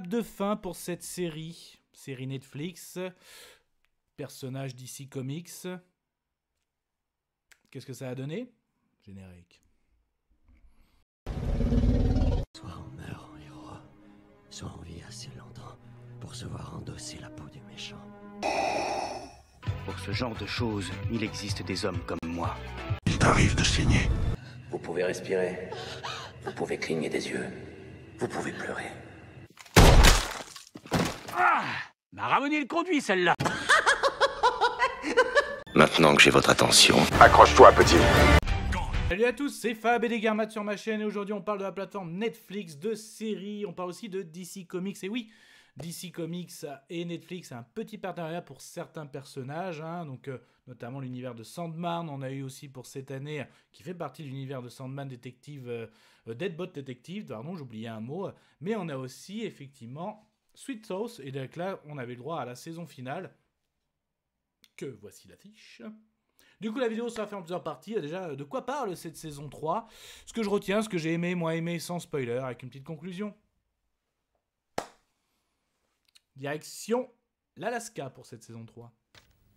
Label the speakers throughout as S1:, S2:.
S1: de fin pour cette série, série Netflix, personnage d'ici Comics. Qu'est-ce que ça a donné Générique. Soit on meurt en héros, soit on vit assez longtemps pour se voir endosser la peau du méchant. Pour ce genre de choses, il existe des hommes comme moi. Il t'arrive de saigner. Vous pouvez respirer. Vous pouvez cligner des yeux. Vous pouvez pleurer. ramener le conduit, celle-là. Maintenant que j'ai votre attention. Accroche-toi, petit. Salut à tous, c'est Fab et des sur ma chaîne et aujourd'hui on parle de la plateforme Netflix, de séries, on parle aussi de DC Comics et oui, DC Comics et Netflix un petit partenariat pour certains personnages, hein. donc euh, notamment l'univers de Sandman, on a eu aussi pour cette année, qui fait partie de l'univers de Sandman Détective, euh, euh, Deadbot Détective, pardon j'oubliais un mot, mais on a aussi effectivement Sweet Sauce, et donc là, on avait le droit à la saison finale. Que voici l'affiche. Du coup, la vidéo sera faite en plusieurs parties. Déjà, euh, de quoi parle cette saison 3 Ce que je retiens, ce que j'ai aimé, moi aimé, sans spoiler, avec une petite conclusion. Direction l'Alaska pour cette saison 3.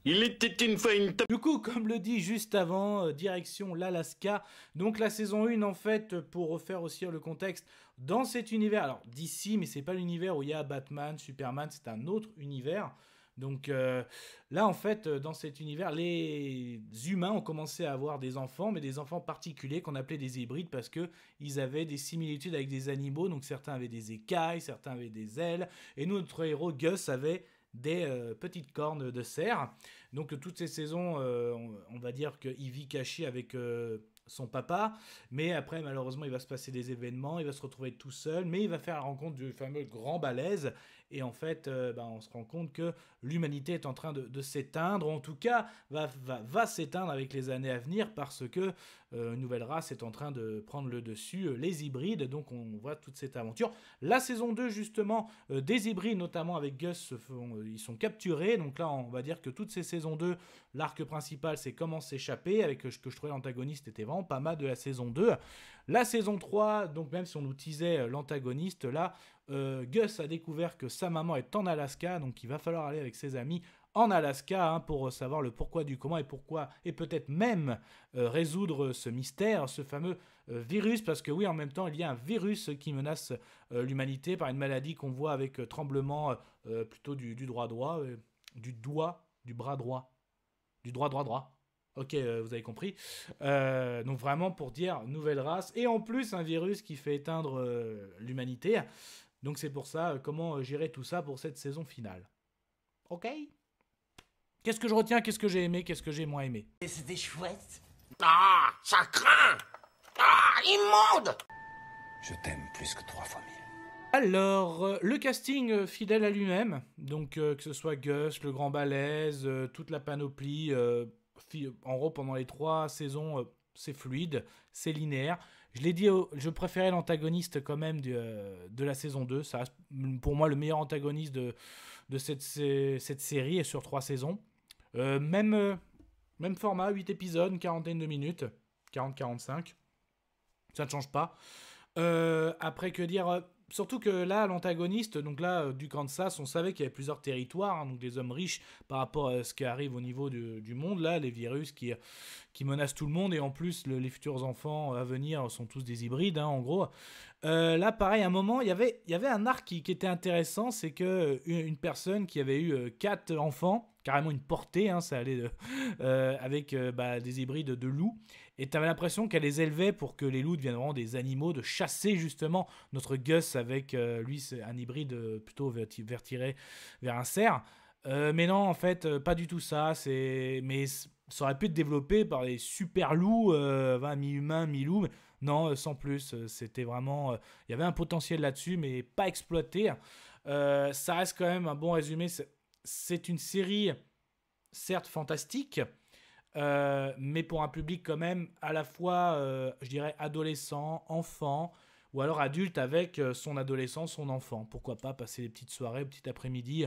S1: Il était une fois une Du coup, comme le dit juste avant, euh, direction l'Alaska. Donc la saison 1, en fait, pour refaire aussi le contexte, dans cet univers, alors d'ici, mais c'est pas l'univers où il y a Batman, Superman, c'est un autre univers. Donc euh, là, en fait, euh, dans cet univers, les humains ont commencé à avoir des enfants, mais des enfants particuliers qu'on appelait des hybrides parce que ils avaient des similitudes avec des animaux. Donc certains avaient des écailles, certains avaient des ailes, et notre héros Gus avait des euh, petites cornes de cerf. Donc toutes ces saisons, euh, on, va dire que Ivy caché avec euh, son papa, mais après malheureusement il va se passer des événements, il va se retrouver tout seul, mais il va faire la rencontre du fameux grand balèze, et en fait euh, ben, on se rend compte que l'humanité est en train de, s'éteindre, en tout cas va, s'éteindre avec les années à venir parce que euh, une nouvelle race est en train de prendre le dessus, euh, les hybrides, donc on voit toute cette aventure. La saison 2 justement des hybrides, notamment avec Gus, ils sont capturés, donc là on va dire que toutes ces saisons 2, l'arc principal c'est comment s'échapper, avec ce que je trouvais l'antagoniste était pas mal de la saison 2. La saison 3, donc même si on nous disait euh, l'antagoniste, là, euh, Gus a découvert que sa maman est en Alaska, donc il va falloir aller avec ses amis en Alaska hein, pour euh, savoir le pourquoi du comment et pourquoi, et peut-être même résoudre ce mystère, ce fameux virus, parce que oui, en même temps, il y a un virus qui menace l'humanité par une maladie qu'on voit avec tremblement plutôt du, droit droit, du doigt, du bras droit, du droit droit droit. Ok, euh, vous avez compris. Euh, donc vraiment pour dire nouvelle race. Et en plus, un virus qui fait éteindre euh, l'humanité. Donc c'est pour ça, comment gérer tout ça pour cette saison finale. Ok Qu'est-ce que je retiens Qu'est-ce que j'ai aimé Qu'est-ce que j'ai moins aimé C'était chouette. Ah, ça craint Ah, immonde Je t'aime plus que trois fois mille. Alors, le casting fidèle à lui-même, donc que ce soit Gus, le grand balèze, toute la panoplie, euh, en gros, pendant les trois saisons, euh, c'est fluide, c'est linéaire. Je l'ai dit, je préférais l'antagoniste quand même de, euh, la saison 2. Ça, mm, pour moi, le meilleur antagoniste de, de cette, série est sur trois saisons. même, même format, 8 épisodes, quarantaine de minutes, 40-45. Ça ne change pas. après, que dire surtout que là, l'antagoniste, donc là, euh, du Kansas, on savait qu'il y avait plusieurs territoires, hein, donc des hommes riches par rapport à ce qui arrive au niveau du, monde, là, les virus qui, menacent tout le monde, et en plus, les futurs enfants à venir sont tous des hybrides, hein, en gros. Euh, là, pareil, à un moment, il y avait un arc qui, était intéressant, c'est que euh, une, personne qui avait eu quatre enfants, carrément une portée, hein, ça allait avec bah, des hybrides de loups, et t'avais l'impression qu'elle les élevait pour que les loups deviennent vraiment des animaux, de chasser justement notre Gus avec euh, lui, c'est un hybride euh, plutôt vertiré vers un cerf. Euh, mais non, en fait, pas du tout ça. mais ça aurait pu être développé par les super loups, mi-humain, mi-loup. Non, sans plus. C'était vraiment, il y avait un potentiel là-dessus, mais pas exploité. ça reste quand même un bon résumé. C'est une série certes fantastique, euh, mais pour un public quand même à la fois, euh, je dirais, adolescent, enfant, ou alors adulte avec euh, son adolescent, son enfant. Pourquoi pas passer des petites soirées, petit après-midi,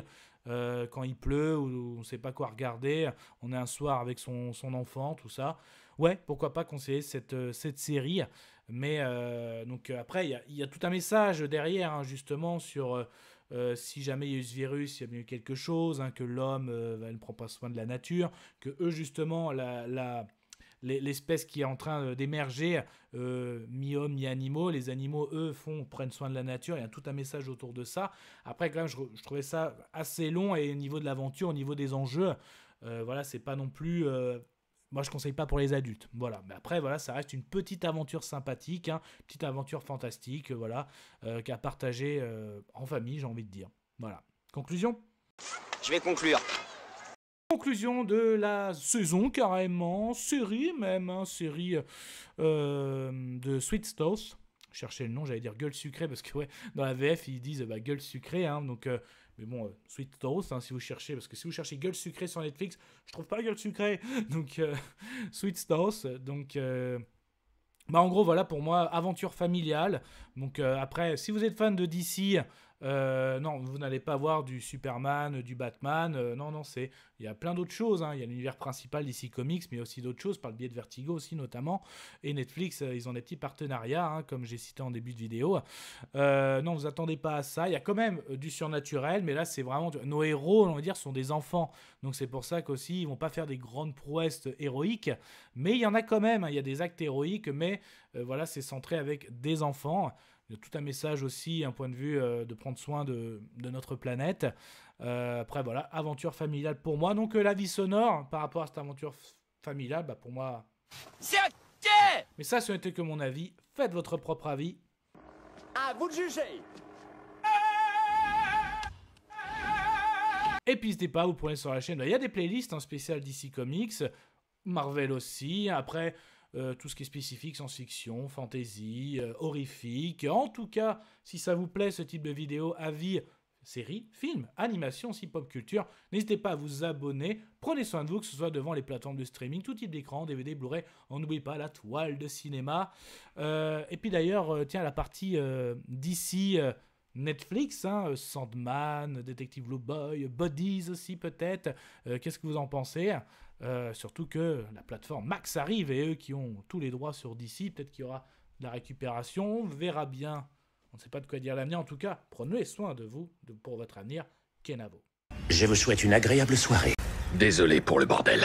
S1: quand il pleut, ou on ne sait pas quoi regarder, on est un soir avec son, son enfant, tout ça. Ouais, pourquoi pas conseiller cette, cette série. Mais donc après, il y, a tout un message derrière, hein, justement, sur... Euh, si jamais il y a eu ce virus, il y a eu quelque chose, hein, que l'homme euh, bah, ne prend pas soin de la nature, que eux justement, la, l'espèce qui est en train euh, d'émerger, mi-homme, mi-animaux. Les animaux, eux, font, prennent soin de la nature. Il y a tout un message autour de ça. Après, quand même, je, trouvais ça assez long et au niveau de l'aventure, au niveau des enjeux, voilà, c'est pas non plus. Moi, je conseille pas pour les adultes. Voilà. Mais après, voilà, ça reste une petite aventure sympathique, hein, petite aventure fantastique, euh, voilà, euh, qu'à partager euh, en famille, j'ai envie de dire. Voilà. Conclusion Je vais conclure. Conclusion de la saison carrément, série même, hein, série de Sweet Je Chercher le nom, j'allais dire gueule sucrée parce que ouais, dans la VF ils disent bah, gueule sucrée, hein, donc mais bon, euh, Sweet Tooth, hein, si vous cherchez, parce que si vous cherchez Gueule Sucrée sur Netflix, je trouve pas Gueule Sucrée. Donc, euh, Sweet Tooth. Donc. Euh, bah en gros voilà pour moi aventure familiale donc euh, après, si vous êtes fan de DC, euh, non, vous n'allez pas voir du Superman, du Batman. Euh, non, non, c'est il y a plein d'autres choses. Hein. Il y a l'univers principal DC Comics, mais aussi d'autres choses par le biais de Vertigo aussi notamment. Et Netflix, ils ont des petits partenariats, hein, comme j'ai cité en début de vidéo. non, vous attendez pas à ça. Il y a quand même du surnaturel, mais là c'est vraiment nos héros, on va dire, sont des enfants. Donc c'est pour ça qu'aussi ils vont pas faire des grandes prouesses héroïques, mais il y en a quand même. Hein. Il y a des actes héroïques, mais euh, voilà, c'est centré avec des enfants. Il y a tout un message aussi, un point de vue euh, de prendre soin de, notre planète. Euh, après, voilà, aventure familiale pour moi. Donc, la vie sonore par rapport à cette aventure familiale, bah, pour moi. C'est ok Mais ça, ce n'était que mon avis. Faites votre propre avis. À vous de juger Et puis n'hésitez pas, vous prenez sur la chaîne, il y a des playlists en hein, spécial DC Comics, Marvel aussi, après euh, tout ce qui est spécifique, science-fiction, fantasy, euh, horrifique. En tout cas, si ça vous plaît ce type de vidéo, avis, séries, films, animations, si pop culture, n'hésitez pas à vous abonner. Prenez soin de vous, que ce soit devant les plateformes de streaming, tout type d'écran, DVD, Blu-ray. On n'oublie pas la toile de cinéma. Euh, et puis d'ailleurs, tiens, la partie d'ici. Netflix, hein, Sandman, Detective Blue Boy, Bodies aussi peut-être. Qu'est-ce que vous en pensez euh, surtout que la plateforme Max arrive et eux qui ont tous les droits sur DC, peut-être qu'il y aura de la récupération, on verra bien. On ne sait pas de quoi dire l'avenir, en tout cas, prenez soin de vous pour votre avenir, Kenavo. Je vous souhaite une agréable soirée. Désolé pour le bordel.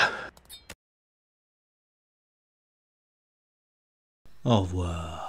S1: Au revoir.